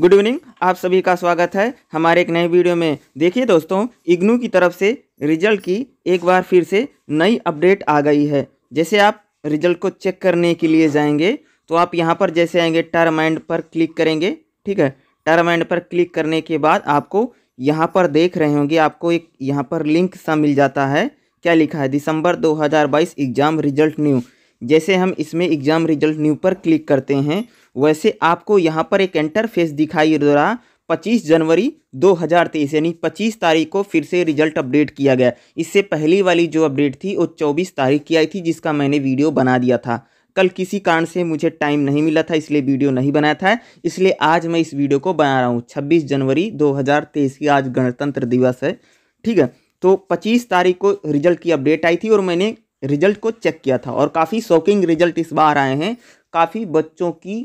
good evening आप सभी का स्वागत है हमारे एक नए वीडियो में देखिए दोस्तों इग्नू की तरफ से रिजल्ट की एक बार फिर से नई अपडेट आ गई है जैसे आप रिजल्ट को चेक करने के लिए जाएंगे तो आप यहां पर जैसे आएंगे टर्म एंड पर क्लिक करेंगे ठीक है टर्म एंड पर क्लिक करने के बाद आपको यहाँ पर देख रहे होंगे आपको एक यहाँ पर लिंक सा मिल जाता है क्या लिखा है दिसंबर दो एग्ज़ाम रिजल्ट न्यू जैसे हम इसमें एग्ज़ाम रिजल्ट न्यू पर क्लिक करते हैं वैसे आपको यहाँ पर एक इंटरफेस दिखाई दे रहा पच्चीस जनवरी 2023 यानी 25 तारीख को फिर से रिजल्ट अपडेट किया गया इससे पहली वाली जो अपडेट थी वो 24 तारीख की आई थी जिसका मैंने वीडियो बना दिया था कल किसी कारण से मुझे टाइम नहीं मिला था इसलिए वीडियो नहीं बनाया था इसलिए आज मैं इस वीडियो को बना रहा हूँ छब्बीस जनवरी 2023 की आज गणतंत्र दिवस है ठीक है तो 25 तारीख को रिजल्ट की अपडेट आई थी और मैंने रिजल्ट को चेक किया था और काफ़ी शॉकिंग रिजल्ट इस बार आए हैं काफ़ी बच्चों की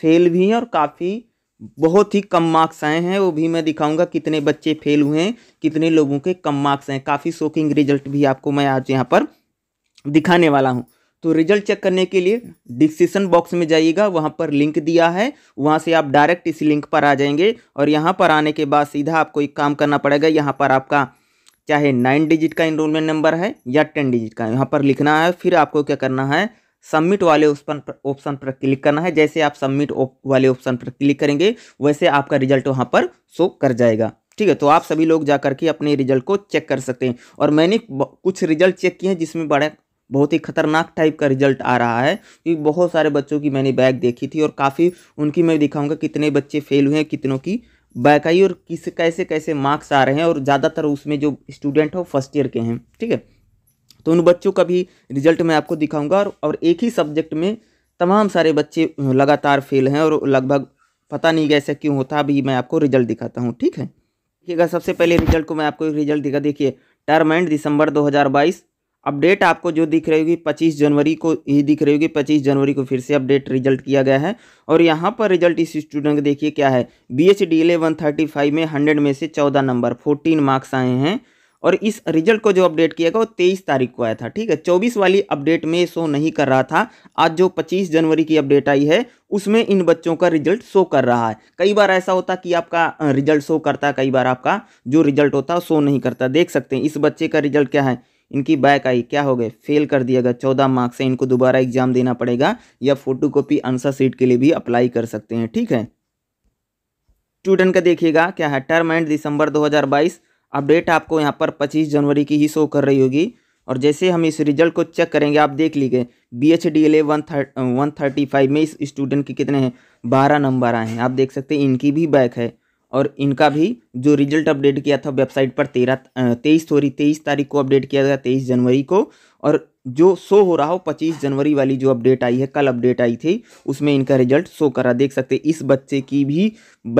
फेल भी हैं और काफ़ी बहुत ही कम मार्क्स आए हैं वो भी मैं दिखाऊंगा कितने बच्चे फेल हुए हैं कितने लोगों के कम मार्क्स हैं काफ़ी शॉकिंग रिजल्ट भी आपको मैं आज यहाँ पर दिखाने वाला हूँ तो रिजल्ट चेक करने के लिए डिस्क्रिप्शन बॉक्स में जाइएगा वहाँ पर लिंक दिया है वहाँ से आप डायरेक्ट इस लिंक पर आ जाएंगे और यहाँ पर आने के बाद सीधा आपको एक काम करना पड़ेगा यहाँ पर आपका चाहे नाइन डिजिट का इनरोलमेंट नंबर है या टेन डिजिट का यहाँ पर लिखना है फिर आपको क्या करना है सबमिट वाले ऑप्शन पर ऑप्शन पर क्लिक करना है जैसे आप सबमिट वाले ऑप्शन पर क्लिक करेंगे वैसे आपका रिजल्ट वहाँ पर शो कर जाएगा ठीक है तो आप सभी लोग जा करके अपने रिजल्ट को चेक कर सकते हैं और मैंने कुछ रिजल्ट चेक किए हैं जिसमें बड़ा बहुत ही खतरनाक टाइप का रिजल्ट आ रहा है क्योंकि बहुत सारे बच्चों की मैंने बैग देखी थी और काफ़ी उनकी मैं दिखाऊंगा कितने बच्चे फेल हुए हैं कितनों की बैकाई और किस कैसे कैसे मार्क्स आ रहे हैं और ज़्यादातर उसमें जो स्टूडेंट हो फर्स्ट ईयर के हैं ठीक है तो उन बच्चों का भी रिजल्ट मैं आपको दिखाऊंगा और, और एक ही सब्जेक्ट में तमाम सारे बच्चे लगातार फेल हैं और लगभग पता नहीं कैसे क्यों होता अभी मैं आपको रिजल्ट दिखाता हूँ ठीक है देखिएगा सबसे पहले रिजल्ट को मैं आपको रिजल्ट दिखा देखिए टर्म एंड दिसंबर दो अपडेट आपको जो दिख रही होगी 25 जनवरी को ही दिख रही होगी 25 जनवरी को फिर से अपडेट रिजल्ट किया गया है और यहाँ पर रिजल्ट इस स्टूडेंट का देखिए क्या है B H D L one thirty five में हंड्रेड में से चौदह नंबर फोर्टीन मार्क्स आए हैं और इस रिजल्ट को जो अपडेट किया गया वो तेईस तारीख को आया था ठीक है चौबीस वाली अपडेट में शो नहीं कर रहा था आज जो पच्चीस जनवरी की अपडेट आई है उसमें इन बच्चों का रिजल्ट शो कर रहा है कई बार ऐसा होता कि आपका रिजल्ट शो करता है कई बार आपका जो रिजल्ट होता है शो नहीं करता देख सकते हैं इस बच्चे का रिजल्ट क्या है इनकी बैक आई क्या हो गए फेल कर दिया गया चौदह मार्क्स है इनको दोबारा एग्जाम देना पड़ेगा या फोटो कॉपी आंसर सीट के लिए भी अप्लाई कर सकते हैं ठीक है स्टूडेंट का देखिएगा क्या है टर्म एंड दिसंबर 2022 अपडेट आपको यहाँ पर 25 जनवरी की ही शो कर रही होगी और जैसे हम इस रिजल्ट को चेक करेंगे आप देख लीजिए B H D L A one one thirty five में इस स्टूडेंट के कितने हैं बारह नंबर आए हैं आप देख सकते हैं इनकी भी बैक है और इनका भी जो रिजल्ट अपडेट किया था वेबसाइट पर तेरह तेईस सॉरी तेईस तारीख को अपडेट किया गया तेईस जनवरी को और जो शो हो रहा हो पच्चीस जनवरी वाली जो अपडेट आई है कल अपडेट आई थी उसमें इनका रिजल्ट शो करा देख सकते इस बच्चे की भी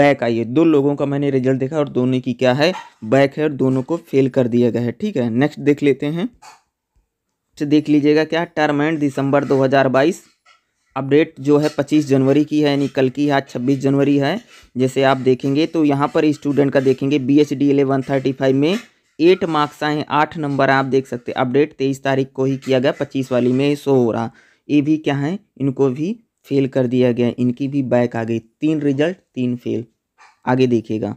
बैक आई है दो लोगों का मैंने रिजल्ट देखा और दोनों की क्या है बैक है और दोनों को फेल कर दिया गया है ठीक है नेक्स्ट देख लेते हैं तो देख लीजिएगा क्या टर्म एंड दिसंबर दो अपडेट जो है 25 जनवरी की है यानी कल की आज 26 जनवरी है जैसे आप देखेंगे तो यहाँ पर स्टूडेंट का देखेंगे B H D L A one thirty five में एट मार्क्स आए हैं आठ नंबर आप देख सकते हैं अपडेट तेईस तारीख को ही किया गया पच्चीस वाली में शो हो रहा ये भी क्या है इनको भी फेल कर दिया गया इनकी भी बैक आ गई तीन रिजल्ट तीन फेल आगे देखिएगा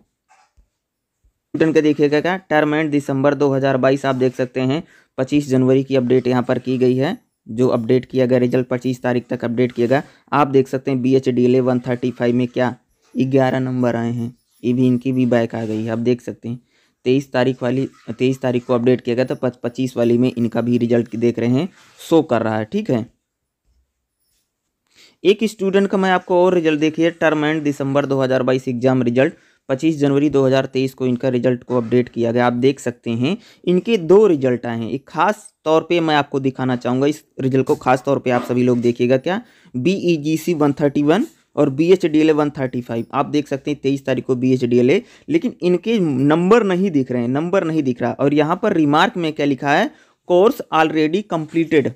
स्टूडेंट का देखिएगा क्या टर्म एंड दिसंबर 2022 आप देख सकते हैं 25 जनवरी की अपडेट यहाँ पर की गई है जो अपडेट किया गया रिजल्ट पच्चीस तारीख तक अपडेट किया गया आप देख सकते हैं B H D L A one thirty five में क्या ग्यारह नंबर आए हैं ये भी इनकी भी बाइक आ गई है आप देख सकते हैं तेईस तारीख वाली तेईस तारीख को अपडेट किया गया तो पच्चीस वाली में इनका भी रिजल्ट देख रहे हैं शो कर रहा है ठीक है एक स्टूडेंट का मैं आपको और रिजल्ट देखिए टर्म एंड दिसंबर 2022 एग्जाम रिजल्ट पच्चीस जनवरी 2023 को इनका रिजल्ट को अपडेट किया गया आप देख सकते हैं इनके दो रिजल्ट आए हैं एक खास तौर पे मैं आपको दिखाना चाहूँगा इस रिजल्ट को खास तौर पे आप सभी लोग देखिएगा क्या B E G C one thirty one और B H D L A one thirty five आप देख सकते हैं तेईस तारीख को B H D L A लेकिन इनके नंबर नहीं दिख रहे हैं नंबर नहीं दिख रहा और यहाँ पर रिमार्क में क्या लिखा है कोर्स ऑलरेडी कम्प्लीटेड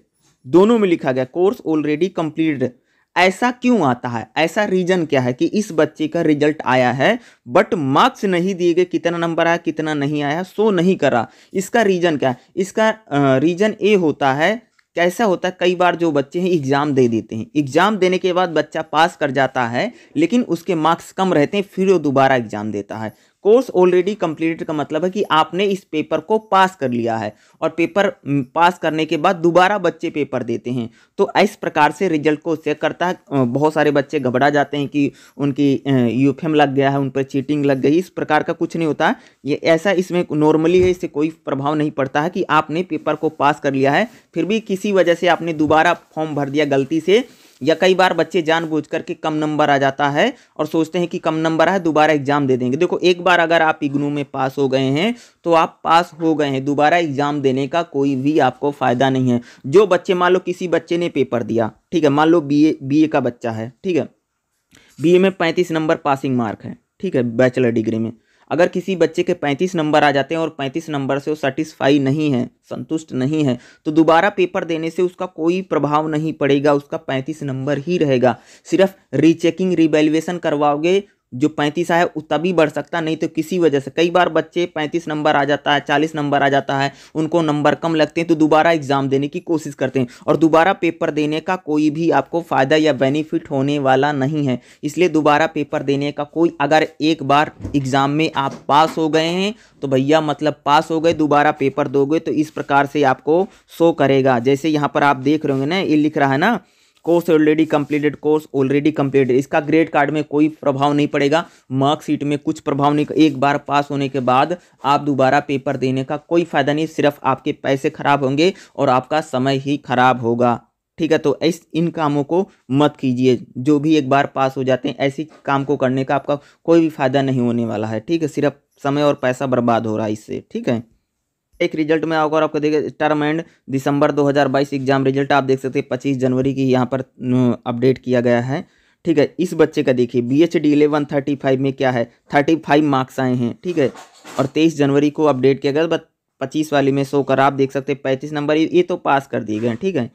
दोनों में लिखा गया कोर्स ऑलरेडी कम्प्लीटेड ऐसा क्यों आता है ऐसा रीजन क्या है कि इस बच्चे का रिजल्ट आया है बट मार्क्स नहीं दिए गए कितना नंबर आया कितना नहीं आया शो नहीं करा इसका रीजन क्या है इसका रीजन ए होता है कैसा होता है कई बार जो बच्चे हैं एग्ज़ाम दे देते हैं एग्ज़ाम देने के बाद बच्चा पास कर जाता है लेकिन उसके मार्क्स कम रहते हैं फिर वो दोबारा एग्ज़ाम देता है कोर्स ऑलरेडी कंप्लीटेड का मतलब है कि आपने इस पेपर को पास कर लिया है और पेपर पास करने के बाद दोबारा बच्चे पेपर देते हैं तो इस प्रकार से रिजल्ट को चेक करता है बहुत सारे बच्चे घबरा जाते हैं कि उनकी यूफेम लग गया है उन पर चीटिंग लग गई इस प्रकार का कुछ नहीं होता ये ऐसा इसमें नॉर्मली है इससे कोई प्रभाव नहीं पड़ता है कि आपने पेपर को पास कर लिया है फिर भी किसी वजह से आपने दोबारा फॉर्म भर दिया गलती से या कई बार बच्चे जानबूझ करके कम नंबर आ जाता है और सोचते हैं कि कम नंबर आए दोबारा एग्ज़ाम दे देंगे देखो एक बार अगर आप इग्नू में पास हो गए हैं तो आप पास हो गए हैं दोबारा एग्ज़ाम देने का कोई भी आपको फ़ायदा नहीं है जो बच्चे मान लो किसी बच्चे ने पेपर दिया ठीक है मान लो बी बीए का बच्चा है ठीक है बीए में पैंतीस नंबर पासिंग मार्क है ठीक है बैचलर डिग्री में अगर किसी बच्चे के 35 नंबर आ जाते हैं और 35 नंबर से वो सेटिस्फाई नहीं है संतुष्ट नहीं है तो दोबारा पेपर देने से उसका कोई प्रभाव नहीं पड़ेगा उसका 35 नंबर ही रहेगा सिर्फ रीचेकिंग रिवेल्युएसन करवाओगे जो पैंतीस आया वो तभी बढ़ सकता नहीं तो किसी वजह से कई बार बच्चे पैंतीस नंबर आ जाता है चालीस नंबर आ जाता है उनको नंबर कम लगते हैं तो दोबारा एग्ज़ाम देने की कोशिश करते हैं और दोबारा पेपर देने का कोई भी आपको फ़ायदा या बेनिफिट होने वाला नहीं है इसलिए दोबारा पेपर देने का कोई अगर एक बार एग्ज़ाम में आप पास हो गए हैं तो भैया मतलब पास हो गए दोबारा पेपर दोगे तो इस प्रकार से आपको शो करेगा जैसे यहाँ पर आप देख रहे होंगे ना ये लिख रहा है ना course already completed course already completed इसका ग्रेड कार्ड में कोई प्रभाव नहीं पड़ेगा मार्कशीट में कुछ प्रभाव नहीं एक बार पास होने के बाद आप दोबारा पेपर देने का कोई फ़ायदा नहीं सिर्फ आपके पैसे खराब होंगे और आपका समय ही खराब होगा ठीक है तो इस इन कामों को मत कीजिए जो भी एक बार पास हो जाते हैं ऐसी काम को करने का आपका कोई भी फ़ायदा नहीं होने वाला है ठीक है सिर्फ समय और पैसा बर्बाद हो रहा है इससे ठीक है एक रिजल्ट में आओगे और आपको देखिए टर्म एंड दिसंबर 2022 एग्जाम रिजल्ट आप देख सकते हैं पच्चीस जनवरी की यहाँ पर अपडेट किया गया है ठीक है इस बच्चे का देखिए B H D eleven thirty five में क्या है थर्टी फाइव मार्क्स आए हैं ठीक है और तेईस जनवरी को अपडेट किया गया बट पच्चीस वाली में सो कर आप देख सकते हैं पैंतीस नंबर ये तो पास कर दिए गए ठीक है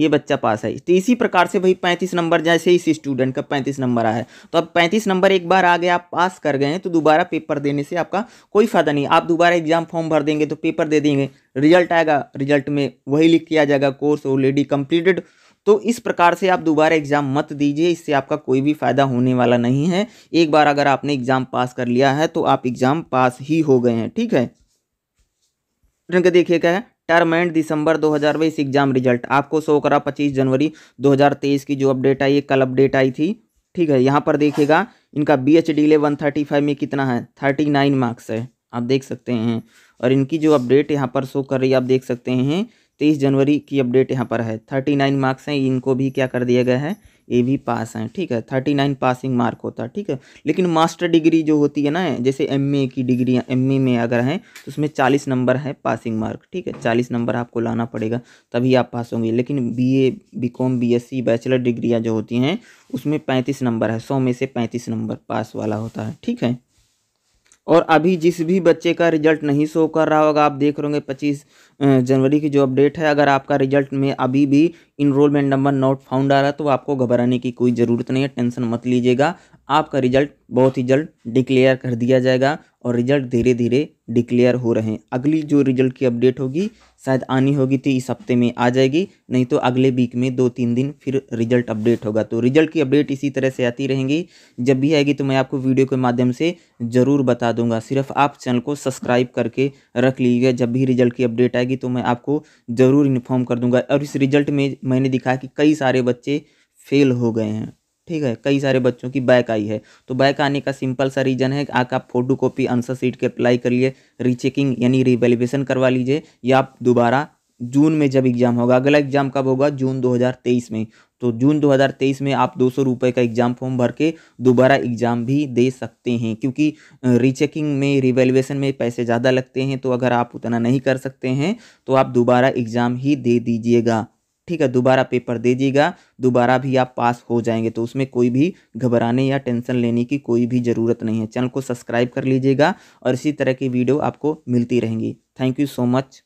ये बच्चा पास है तो इसी प्रकार से भाई पैंतीस नंबर जैसे इस स्टूडेंट का पैंतीस नंबर आया है तो अब पैंतीस नंबर एक बार आ गया आप पास कर गए हैं तो दोबारा पेपर देने से आपका कोई फ़ायदा नहीं आप दोबारा एग्जाम फॉर्म भर देंगे तो पेपर दे देंगे रिजल्ट आएगा रिजल्ट में वही लिख किया जाएगा कोर्स ऑलरेडी कंप्लीटेड तो इस प्रकार से आप दोबारा एग्ज़ाम मत दीजिए इससे आपका कोई भी फ़ायदा होने वाला नहीं है एक बार अगर आपने एग्ज़ाम पास कर लिया है तो आप एग्ज़ाम पास ही हो गए हैं ठीक है देखिए क्या है term end December 2020 exam result आपको शो करा 25 जनवरी 2023 की जो अपडेट आई है कल अपडेट आई थी ठीक है यहाँ पर देखिएगा इनका B H D one thirty five में कितना है थर्टी नाइन मार्क्स है आप देख सकते हैं और इनकी जो अपडेट यहाँ पर शो कर रही है आप देख सकते हैं तेईस जनवरी की अपडेट यहाँ पर है थर्टी नाइन मार्क्स हैं इनको भी क्या कर दिया गया है ये भी पास हैं ठीक है थर्टी नाइन पासिंग मार्क होता है ठीक है लेकिन मास्टर डिग्री जो होती है ना जैसे एमए की डिग्री एमए में अगर हैं तो उसमें चालीस नंबर है पासिंग मार्क ठीक है चालीस नंबर आपको लाना पड़ेगा तभी आप पास होंगे लेकिन B A B com B S C bachelor डिग्रियाँ जो होती हैं उसमें पैंतीस नंबर है सौ में से पैंतीस नंबर पास वाला होता है ठीक है और अभी जिस भी बच्चे का रिजल्ट नहीं शो कर रहा होगा आप देख रहे होंगे पच्चीस जनवरी की जो अपडेट है अगर आपका रिजल्ट में अभी भी इनरोलमेंट नंबर नॉट फाउंड आ रहा है तो आपको घबराने की कोई ज़रूरत नहीं है टेंशन मत लीजिएगा आपका रिजल्ट बहुत ही जल्द डिक्लेयर कर दिया जाएगा और रिजल्ट धीरे धीरे डिक्लेयर हो रहे हैं अगली जो रिजल्ट की अपडेट होगी शायद आनी होगी तो इस हफ्ते में आ जाएगी नहीं तो अगले वीक में दो तीन दिन फिर रिजल्ट अपडेट होगा तो रिजल्ट की अपडेट इसी तरह से आती रहेंगी जब भी आएगी तो मैं आपको वीडियो के माध्यम से ज़रूर बता दूंगा सिर्फ आप चैनल को सब्सक्राइब करके रख लीजिएगा जब भी रिजल्ट की अपडेट आएगी आएगी तो मैं आपको ज़रूर इन्फॉर्म कर दूंगा और इस रिजल्ट में मैंने दिखा कि कई सारे बच्चे फेल हो गए हैं ठीक है कई सारे बच्चों की बैक आई है तो बैक आने का सिंपल सा रीज़न है आक आप फोटो कॉपी आंसर सीट के अप्लाई करिए रीचेकिंग यानी रिवेल्युएसन करवा लीजिए या आप दोबारा जून में जब एग्ज़ाम होगा अगला एग्ज़ाम कब होगा जून 2023 में तो जून 2023 में आप दो सौ रुपये का एग्ज़ाम फॉर्म भर के दोबारा एग्ज़ाम भी दे सकते हैं क्योंकि रीचेकिंग में रिवेल्युएसन में पैसे ज़्यादा लगते हैं तो अगर आप उतना नहीं कर सकते हैं तो आप दोबारा एग्ज़ाम ही दे दीजिएगा ठीक है दोबारा पेपर दे दीजिएगा दोबारा भी आप पास हो जाएंगे तो उसमें कोई भी घबराने या टेंशन लेने की कोई भी ज़रूरत नहीं है चैनल को सब्सक्राइब कर लीजिएगा और इसी तरह की वीडियो आपको मिलती रहेंगी थैंक यू सो मच